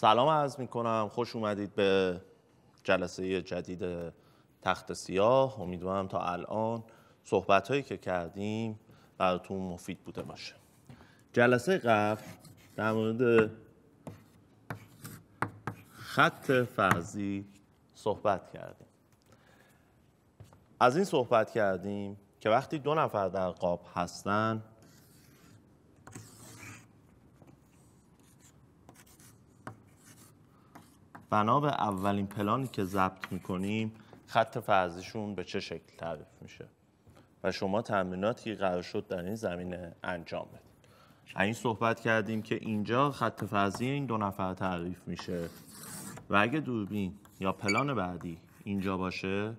سلام عرض می کنم خوش اومدید به جلسه جدید تخت سیاه امیدوارم تا الان صحبت هایی که کردیم براتون مفید بوده باشه جلسه قبل در مورد خط فرضی صحبت کردیم از این صحبت کردیم که وقتی دو نفر در قاب هستن بنا به اولین پلانی که ضبط میکنیم خط فرضیشون به چه شکل تعریف میشه و شما تمریناتی قرار شد در این زمینه انجام بدید این صحبت کردیم که اینجا خط فرضی این دو نفر تعریف میشه و اگه دوربین یا پلان بعدی اینجا باشه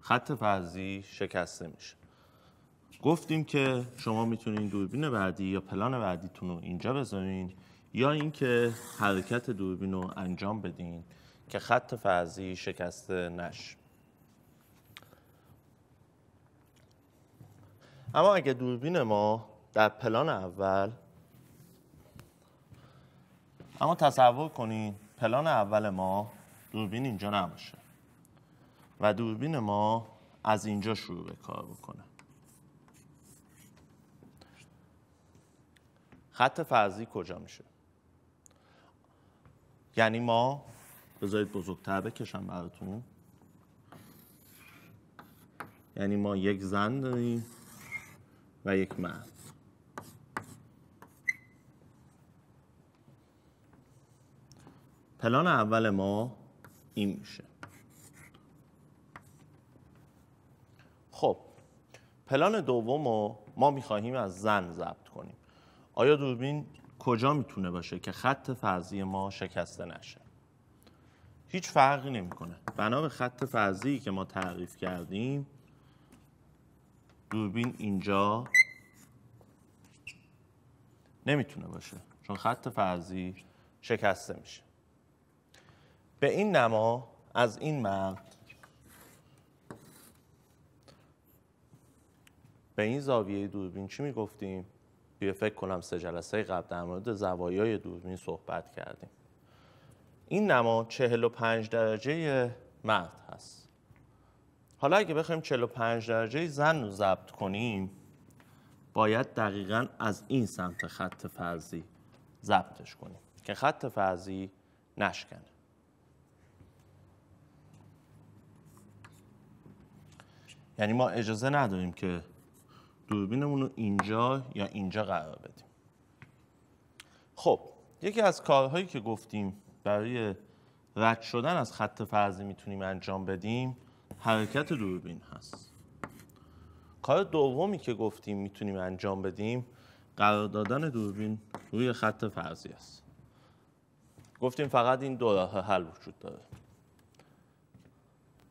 خط فرضی شکسته میشه گفتیم که شما میتونید دوربین بعدی یا پلان بعدیتون رو اینجا بذارین یا اینکه حرکت دوربین رو انجام بدین که خط فرضی شکسته نش. اما اگه دوربین ما در پلان اول اما تصور کنین پلان اول ما دوربین اینجا نباشه و دوربین ما از اینجا شروع به کار بکنه خط فرضی کجا میشه یعنی ما بذارید بزرگتر بکشم براتون یعنی ما یک زن داریم و یک مرد پلان اول ما این میشه خب پلان دوم رو ما میخواهیم از زن ضبط کنیم آیا دوربین کجا میتونه باشه که خط فرضی ما شکسته نشه هیچ فرقی نمیکنه بنا به خط فرضی که ما تعریف کردیم دوربین اینجا نمیتونه باشه چون خط فرضی شکسته میشه به این نما از این مرد به این زاویه دوربین چی میگفتیم توی فکر کنم سه جلسه قبل در مورد زوایای دوربین صحبت کردیم این نما 45 درجه مرد هست حالا اگه بخوایم 45 درجه زن رو ضبط کنیم باید دقیقا از این سمت خط فرضی ضبطش کنیم که خط فرضی نشکنه یعنی ما اجازه نداریم که دوربینمون رو اینجا یا اینجا قرار بدیم خب یکی از کارهایی که گفتیم برای رد شدن از خط فرضی میتونیم انجام بدیم حرکت دوربین هست کار دومی که گفتیم میتونیم انجام بدیم قرار دادن دوربین روی خط فرضی است گفتیم فقط این دو راه حل وجود داره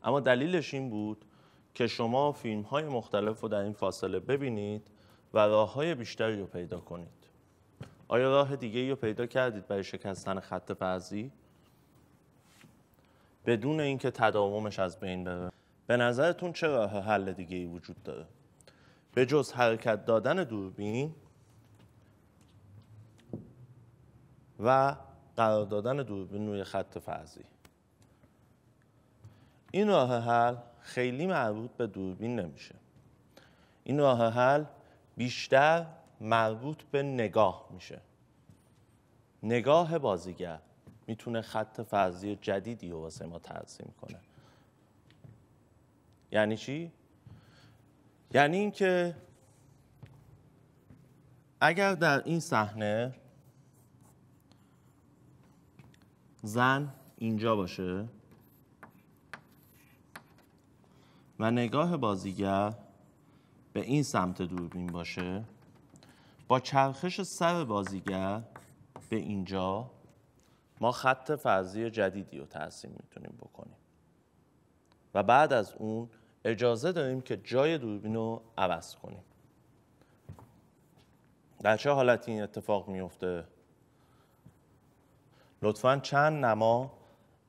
اما دلیلش این بود که شما فیلم های مختلف رو در این فاصله ببینید و راه های بیشتری رو پیدا کنید آیا راه دیگه رو پیدا کردید برای شکستن خط فرضی؟ بدون اینکه تداومش از بین بره به نظرتون چه راه حل دیگه ای وجود داره؟ به جز حرکت دادن دوربین و قرار دادن دوربین روی خط فرضی این راه حل خیلی مربوط به دوربین نمیشه این راه حل بیشتر مربوط به نگاه میشه نگاه بازیگر میتونه خط فرضی جدیدی رو واسه ما ترسیم کنه یعنی چی؟ یعنی اینکه اگر در این صحنه زن اینجا باشه و نگاه بازیگر به این سمت دوربین باشه با چرخش سر بازیگر به اینجا ما خط فرضی جدیدی رو ترسیم میتونیم بکنیم و بعد از اون اجازه داریم که جای دوربین رو عوض کنیم در چه حالتی این اتفاق میفته؟ لطفا چند نما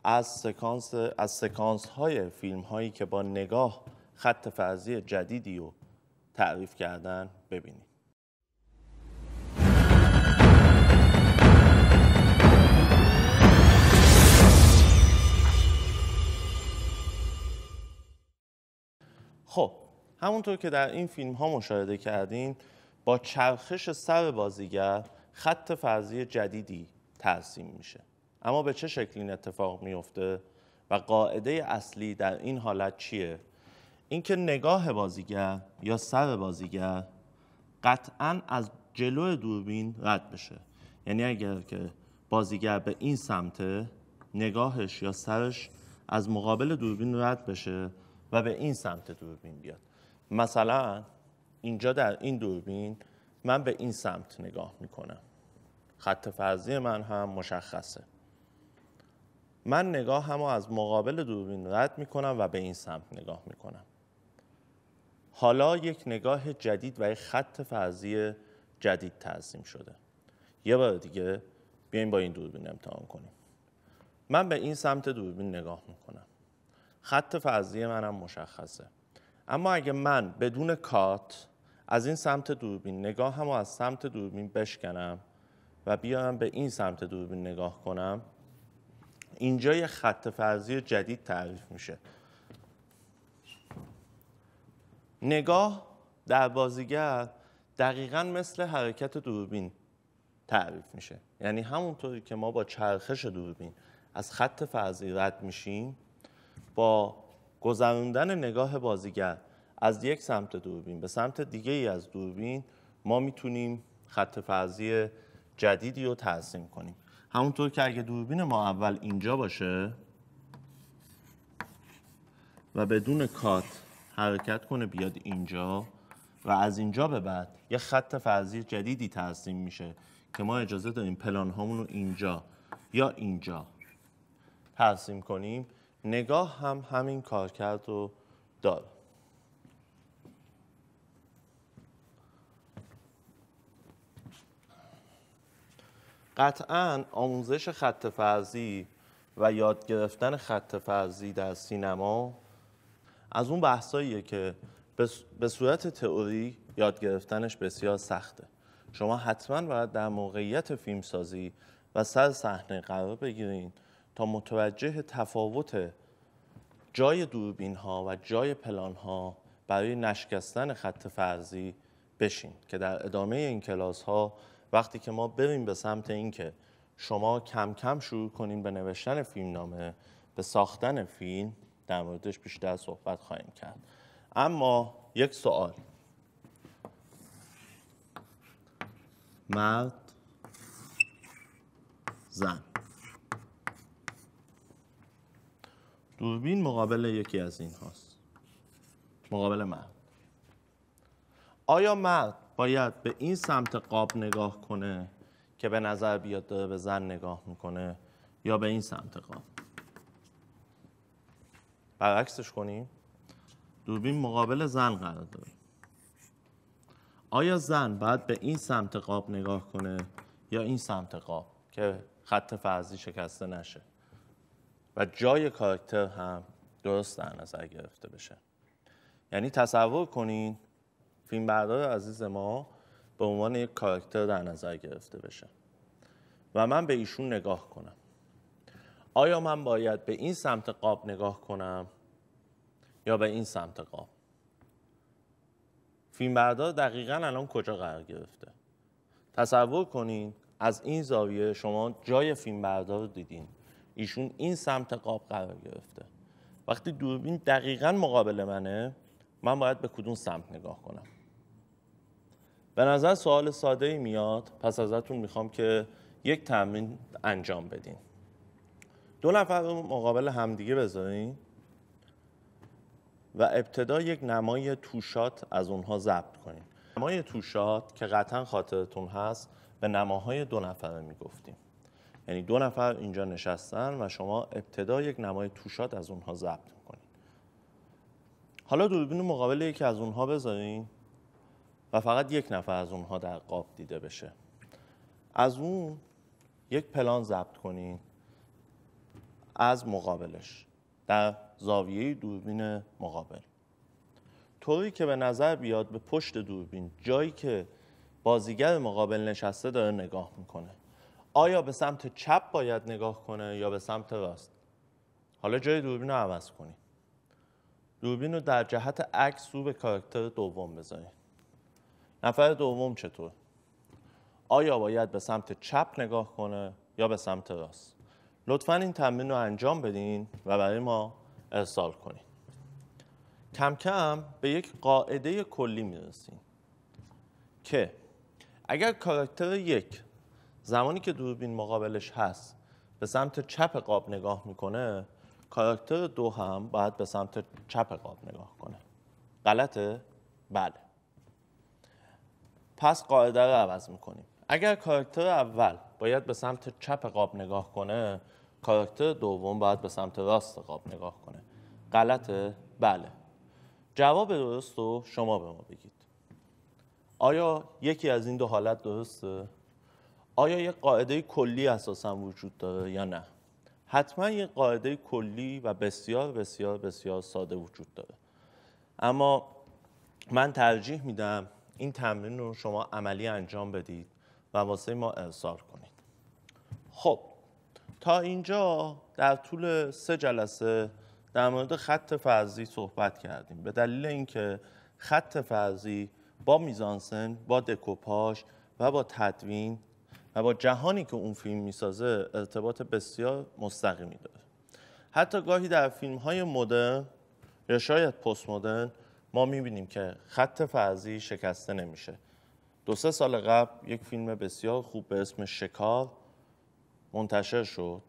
از سکانس از سکانس های فیلم هایی که با نگاه خط فرضی جدیدی رو تعریف کردن ببینیم خب همونطور که در این فیلم ها مشاهده کردین با چرخش سر بازیگر خط فرضی جدیدی ترسیم میشه اما به چه شکل این اتفاق میفته و قاعده اصلی در این حالت چیه اینکه نگاه بازیگر یا سر بازیگر قطعا از جلو دوربین رد بشه یعنی اگر که بازیگر به این سمت نگاهش یا سرش از مقابل دوربین رد بشه و به این سمت دوربین بیاد مثلا اینجا در این دوربین من به این سمت نگاه میکنم خط فرضی من هم مشخصه من نگاه همو از مقابل دوربین رد میکنم و به این سمت نگاه میکنم حالا یک نگاه جدید و یک خط فرضی جدید ترسیم شده یه بار دیگه بیایم با این دوربین امتحان کنیم من به این سمت دوربین نگاه میکنم خط فرضی منم مشخصه اما اگه من بدون کات از این سمت دوربین نگاه هم از سمت دوربین بشکنم و بیام به این سمت دوربین نگاه کنم اینجا یه خط فرضی جدید تعریف میشه نگاه در بازیگر دقیقا مثل حرکت دوربین تعریف میشه یعنی همونطوری که ما با چرخش دوربین از خط فرضی رد میشیم با گذروندن نگاه بازیگر از یک سمت دوربین به سمت دیگه ای از دوربین ما میتونیم خط فرضی جدیدی رو ترسیم کنیم همونطور که اگه دوربین ما اول اینجا باشه و بدون کات حرکت کنه بیاد اینجا و از اینجا به بعد یه خط فرضی جدیدی ترسیم میشه که ما اجازه داریم پلان هامون رو اینجا یا اینجا ترسیم کنیم نگاه هم همین کارکرد رو داره قطعا آموزش خط فرضی و یاد گرفتن خط فرضی در سینما از اون بحثاییه که به صورت تئوری یاد گرفتنش بسیار سخته شما حتما باید در موقعیت فیلمسازی و سر صحنه قرار بگیرین تا متوجه تفاوت جای دوربین ها و جای پلان ها برای نشکستن خط فرضی بشین که در ادامه این کلاس ها وقتی که ما بریم به سمت اینکه شما کم کم شروع کنین به نوشتن فیلم نامه به ساختن فیلم در موردش بیشتر صحبت خواهیم کرد اما یک سوال مرد زن دوربین مقابل یکی از این هاست مقابل مرد آیا مرد باید به این سمت قاب نگاه کنه که به نظر بیاد داره به زن نگاه میکنه یا به این سمت قاب برعکسش کنیم دوربین مقابل زن قرار داره آیا زن باید به این سمت قاب نگاه کنه یا این سمت قاب که خط فرضی شکسته نشه و جای کارکتر هم درست در نظر گرفته بشه یعنی تصور کنین فیلمبردار عزیز ما به عنوان یک کاراکتر در نظر گرفته بشه و من به ایشون نگاه کنم آیا من باید به این سمت قاب نگاه کنم یا به این سمت قاب فیلمبردار دقیقا الان کجا قرار گرفته تصور کنین از این زاویه شما جای فیلمبردار رو دیدین ایشون این سمت قاب قرار گرفته وقتی دوربین دقیقا مقابل منه من باید به کدوم سمت نگاه کنم به نظر سوال ساده ای میاد پس ازتون میخوام که یک تمرین انجام بدین دو نفر رو مقابل همدیگه بذارین و ابتدا یک نمای توشات از اونها ضبط کنین نمای توشات که قطعا خاطرتون هست به نماهای دو نفره میگفتیم یعنی دو نفر اینجا نشستن و شما ابتدا یک نمای توشات از اونها ضبط حالا دوربین مقابل یکی از اونها بذارین و فقط یک نفر از اونها در قاب دیده بشه از اون یک پلان ضبط کنین از مقابلش در زاویه دوربین مقابل طوری که به نظر بیاد به پشت دوربین جایی که بازیگر مقابل نشسته داره نگاه میکنه آیا به سمت چپ باید نگاه کنه یا به سمت راست حالا جای دوربین رو عوض کنید دوربین رو در جهت عکس رو به کاراکتر دوم بزنید نفر دوم چطور؟ آیا باید به سمت چپ نگاه کنه یا به سمت راست؟ لطفا این تمرین رو انجام بدین و برای ما ارسال کنین. کم کم به یک قاعده کلی میرسیم که اگر کاراکتر یک زمانی که دوربین مقابلش هست به سمت چپ قاب نگاه میکنه کاراکتر دو هم باید به سمت چپ قاب نگاه کنه غلطه؟ بله پس قاعده رو عوض میکنیم اگر کاراکتر اول باید به سمت چپ قاب نگاه کنه کاراکتر دوم باید به سمت راست قاب نگاه کنه غلطه؟ بله جواب درست رو شما به ما بگید آیا یکی از این دو حالت درسته؟ آیا یک قاعده کلی اساسا وجود داره یا نه؟ حتما یه قاعده کلی و بسیار بسیار بسیار ساده وجود داره اما من ترجیح میدم این تمرین رو شما عملی انجام بدید و واسه ما ارسال کنید خب تا اینجا در طول سه جلسه در مورد خط فرضی صحبت کردیم به دلیل اینکه خط فرضی با میزانسن با دکوپاش و با تدوین و با جهانی که اون فیلم میسازه ارتباط بسیار مستقیمی داره حتی گاهی در فیلم های مدرن یا شاید پست مدرن ما میبینیم که خط فرضی شکسته نمیشه دو سه سال قبل یک فیلم بسیار خوب به اسم شکار منتشر شد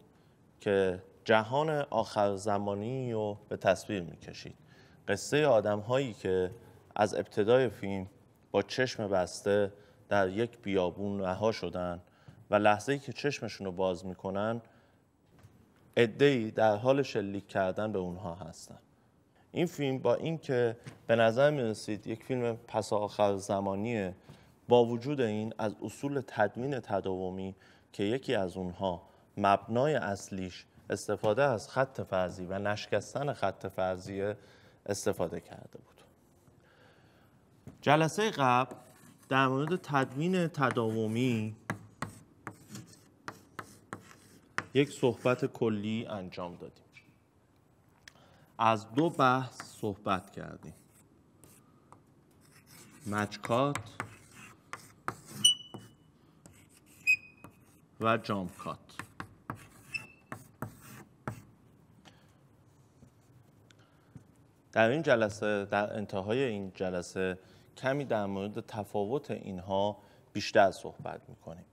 که جهان آخر زمانی رو به تصویر میکشید قصه آدم هایی که از ابتدای فیلم با چشم بسته در یک بیابون رها شدن و لحظه ای که چشمشون رو باز میکنن ای در حال شلیک کردن به اونها هستن این فیلم با اینکه به نظر میرسید یک فیلم پس آخر زمانیه با وجود این از اصول تدوین تداومی که یکی از اونها مبنای اصلیش استفاده از خط فرضی و نشکستن خط فرضیه استفاده کرده بود جلسه قبل در مورد تدوین تداومی یک صحبت کلی انجام دادیم از دو بحث صحبت کردیم مچکات و جامکات در این جلسه در انتهای این جلسه کمی در مورد تفاوت اینها بیشتر صحبت میکنیم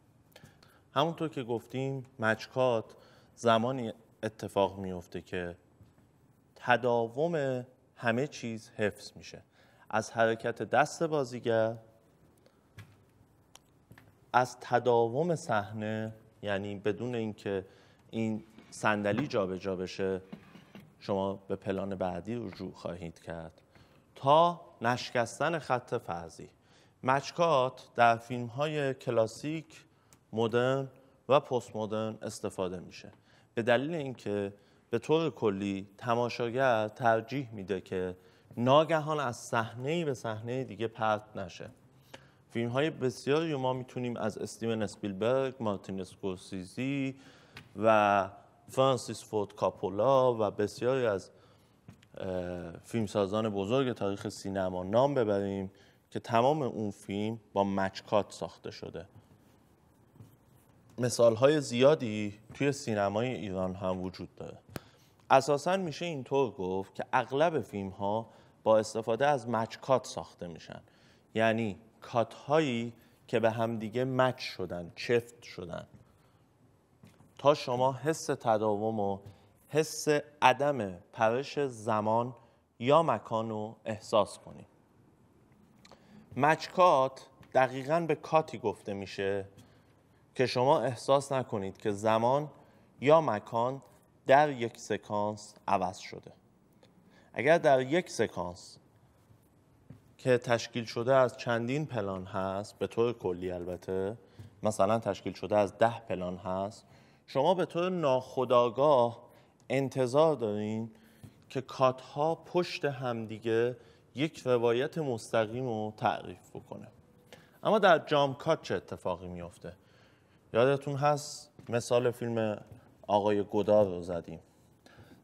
همونطور که گفتیم مچکات زمانی اتفاق میفته که تداوم همه چیز حفظ میشه از حرکت دست بازیگر از تداوم صحنه یعنی بدون اینکه این صندلی جابجا بشه شما به پلان بعدی رجوع خواهید کرد تا نشکستن خط فرضی مچکات در فیلم های کلاسیک مدرن و پست مدرن استفاده میشه به دلیل اینکه به طور کلی تماشاگر ترجیح میده که ناگهان از صحنه به صحنه دیگه پرت نشه فیلم های بسیاری ما میتونیم از استیون اسپیلبرگ، مارتین اسکورسیزی و فرانسیس فورد کاپولا و بسیاری از فیلمسازان بزرگ تاریخ سینما نام ببریم که تمام اون فیلم با مچکات ساخته شده مثال های زیادی توی سینمای ایران هم وجود داره اساسا میشه اینطور گفت که اغلب فیلم ها با استفاده از مچکات ساخته میشن یعنی کات هایی که به همدیگه مچ شدن چفت شدن تا شما حس تداوم و حس عدم پرش زمان یا مکان رو احساس کنید مچکات دقیقا به کاتی گفته میشه که شما احساس نکنید که زمان یا مکان در یک سکانس عوض شده اگر در یک سکانس که تشکیل شده از چندین پلان هست به طور کلی البته مثلا تشکیل شده از ده پلان هست شما به طور ناخودآگاه انتظار دارین که کات ها پشت همدیگه یک روایت مستقیم رو تعریف بکنه اما در جام کات چه اتفاقی میفته یادتون هست مثال فیلم آقای گدار رو زدیم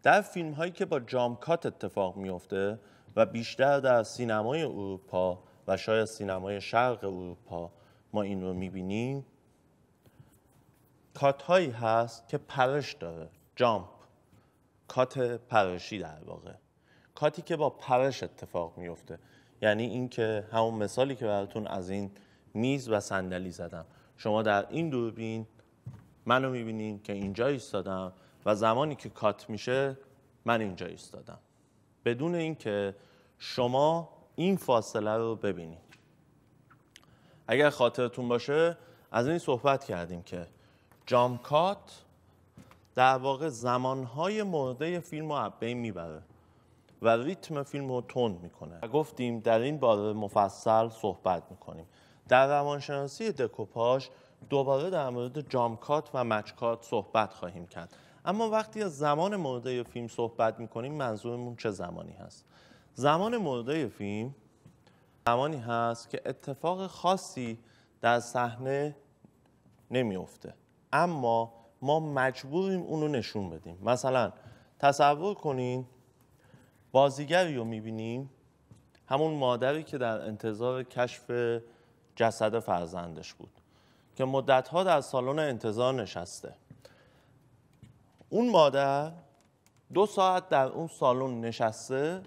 در فیلم هایی که با جامکات اتفاق میفته و بیشتر در سینمای اروپا و شاید سینمای شرق اروپا ما این رو میبینیم کات هایی هست که پرش داره جامپ کات پرشی در واقع کاتی که با پرش اتفاق میفته یعنی اینکه همون مثالی که براتون از این میز و صندلی زدم شما در این دوربین منو میبینین که اینجا ایستادم و زمانی که کات میشه من اینجا ایستادم بدون اینکه شما این فاصله رو ببینید اگر خاطرتون باشه از این صحبت کردیم که جام کات در واقع زمانهای مرده فیلم رو بین میبره و ریتم فیلم رو تند میکنه و گفتیم در این باره مفصل صحبت میکنیم در روانشناسی دکوپاش دوباره در مورد جامکات و مچکات صحبت خواهیم کرد اما وقتی از زمان مورده فیلم صحبت میکنیم منظورمون چه زمانی هست زمان مورده فیلم زمانی هست که اتفاق خاصی در صحنه نمیفته اما ما مجبوریم اونو نشون بدیم مثلا تصور کنین بازیگری رو میبینیم همون مادری که در انتظار کشف جسد فرزندش بود که مدتها در سالن انتظار نشسته اون مادر دو ساعت در اون سالن نشسته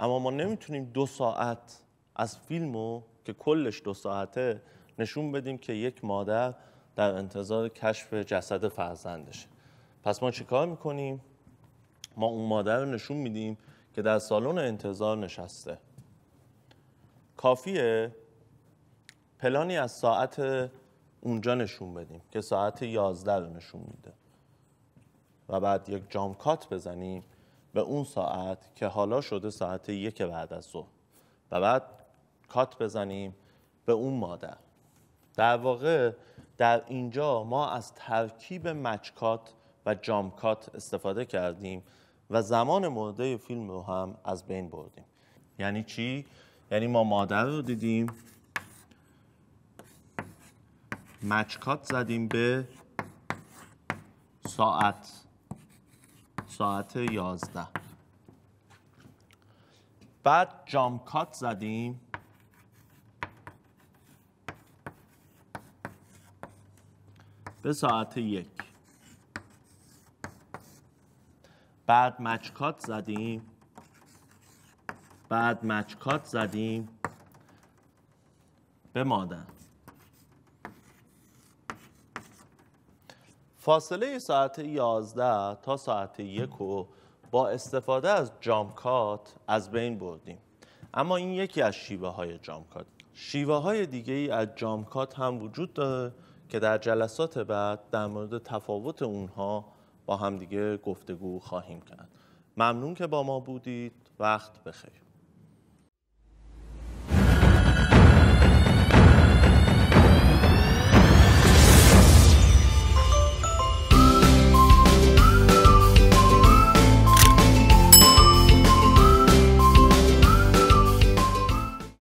اما ما نمیتونیم دو ساعت از فیلمو که کلش دو ساعته نشون بدیم که یک مادر در انتظار کشف جسد فرزندش پس ما چیکار میکنیم؟ ما اون مادر رو نشون میدیم که در سالن انتظار نشسته کافیه پلانی از ساعت اونجا نشون بدیم که ساعت 11 رو نشون میده و بعد یک جام کات بزنیم به اون ساعت که حالا شده ساعت یک بعد از ظهر و بعد کات بزنیم به اون مادر در واقع در اینجا ما از ترکیب کات و جام کات استفاده کردیم و زمان مورد فیلم رو هم از بین بردیم یعنی چی؟ یعنی ما مادر رو دیدیم مچکات زدیم به ساعت ساعت یازده بعد جامکات زدیم به ساعت یک بعد مچکات زدیم بعد مچکات زدیم به مادر فاصله ساعت 11 تا ساعت یک و با استفاده از جامکات از بین بردیم اما این یکی از شیوه های جامکات شیوه های دیگه ای از جامکات هم وجود داره که در جلسات بعد در مورد تفاوت اونها با همدیگه گفتگو خواهیم کرد ممنون که با ما بودید وقت بخیر